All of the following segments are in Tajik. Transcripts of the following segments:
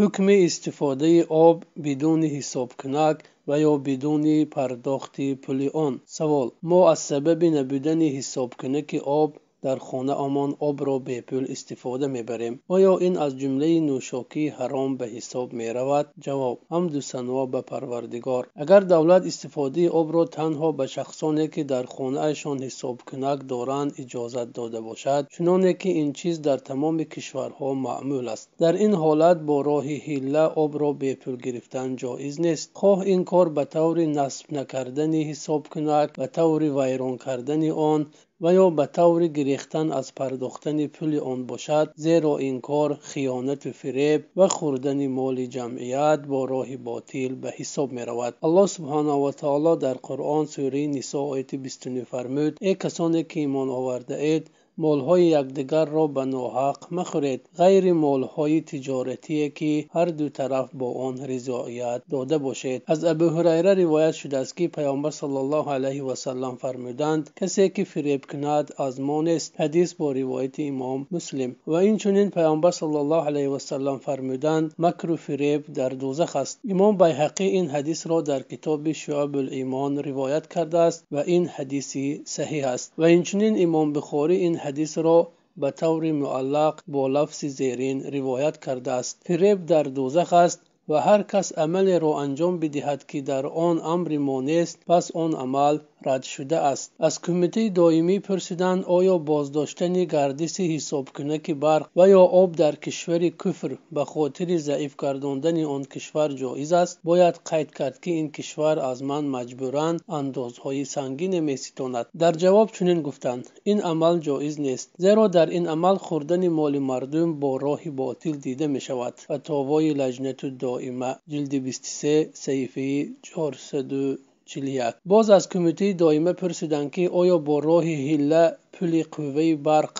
ҳукми истифодаи об бидуни ҳисобкунак ва ё бидуни пардохти пули он савол мо аз сабаби набудани ҳисобкунаки об дар хона омон обро бепул истифода мебарем оё ин аз ҷумлаи нӯшокии ҳаром ба ҳисоб меравад ҷавоб ҳамду саноо ба парвардигор агар давлат истифодаи обро танҳо ба шахсоне ки дар хонаашон ҳисобкунак доранд иҷозат дода бошад чуноне ки ин чиз дар тамоми кишварҳо маъмул аст дар ин ҳолат бо роҳи ҳилла обро бепул гирифтан ҷоиз нест хоҳ ин кор ба таври насб накардани ҳисобкунак ба таври вайрон кардани он ва ё ба таври ریختن از پرداختن پول آن باشد زیرا این کار خیانت و فریب و خوردن مال جمعیت با راه باطل به حساب می رود الله سبحانه و تعالی در قرآن سوره نساء آیت 29 فرمود ای کسانی که ایمان آورده اید молҳои якдигарро ба ноҳақ мехӯред ғайри молҳои тиҷоратие ки ҳар ду тараф бо он ризоият дода бошед аз абӯҳурайра ривоят шудааст ки паёмбар сал ллоу алайҳи васаллам фармуданд касе ки фиреб кунад аз мо нест ҳадис бо ривояти имом муслим ва инчунин паёмбар сал ллоу алайи васаллам фармуданд макру фиреб дар дузах аст имом байҳақӣ ин ҳадисро дар китоби шуъабулимон ривоят кардааст ва ин ҳадиси саҳиҳ аст ва инчунин имом бухорӣ ин ҳадисро ба таври муаллақ бо лафзи зерин ривоят кардааст фиреб дар дӯзах аст ва ҳар кас амалеро анҷом бидиҳад ки дар он амри мо нест пас он амал рад шуда аст аз кумитаи доимӣ пурсиданд оё боздоштани гардиси ҳисобкунаки барқ ва ё об дар кишвари куфр ба хотири заиф гардондани он кишвар ҷоиз аст бояд қайд кард ки ин кишвар аз ман маҷбуран андозҳои сангине меситонад дар ҷавоб чунин гуфтанд ин амал ҷоиз нест зеро дар ин амал хӯрдани моли мардум бо роҳи ботил дида мешавад ва товои лажнату доима ҷилди бистсе саҳифаи чорсаду чилияк боз аз кумитаи доима пурсиданд ки оё бо роҳи ҳилла пули қувваи барқ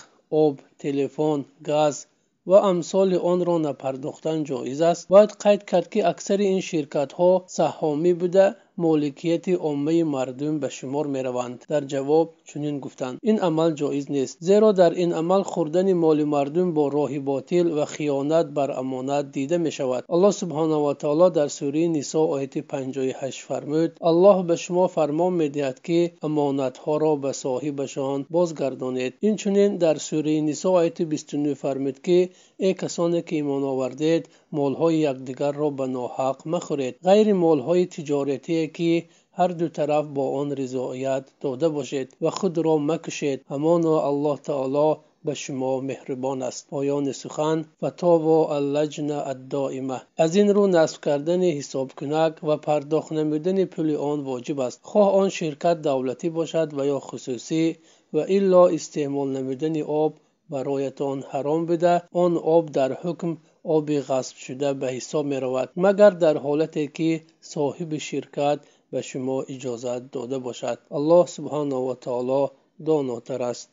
об телефон газ ва амсоли онро напардохтан ҷоиз аст бояд қайд кард ки аксари ин ширкатҳо саҳомӣ буда моликияти оммаи мардум ба шумор мераванд дар ҷавоб чунин гуфтанд ин амал ҷоиз нест зеро дар ин амал хӯрдани моли мардум бо роҳи ботил ва хиёнат бар амонат дида мешавад алло субҳанаҳу ватаоло дар сураи нисо ояти панҷоҳаш фармуд аллоҳ ба шумо фармон медиҳад ки амонатҳоро ба соҳибашон бозгардонед инчунин дар сураи нисо ояти бисту нӯ фармуд ки э касоне ки имон овардед молҳои якдигарро ба ноҳақ махӯред ғайри молҳои тиҷоратие که هر دو طرف با آن رضایت داده باشید و خود را مکشید و الله تعالی به شما مهربان است پایان سخن و تا و اللجن الدائمه از این رو نصب کردن حساب کنک و پرداخت نمودن پول آن واجب است خواه آن شرکت دولتی باشد و یا خصوصی و الا استعمال نمودن آب бароятон ҳаром буда он об дар ҳукм оби ғасб шуда ба ҳисоб меравад магар дар ҳолате ки соҳиби ширкат ба шумо иҷозат дода бошад аллоҳ субҳанаҳу ва таоло донотар аст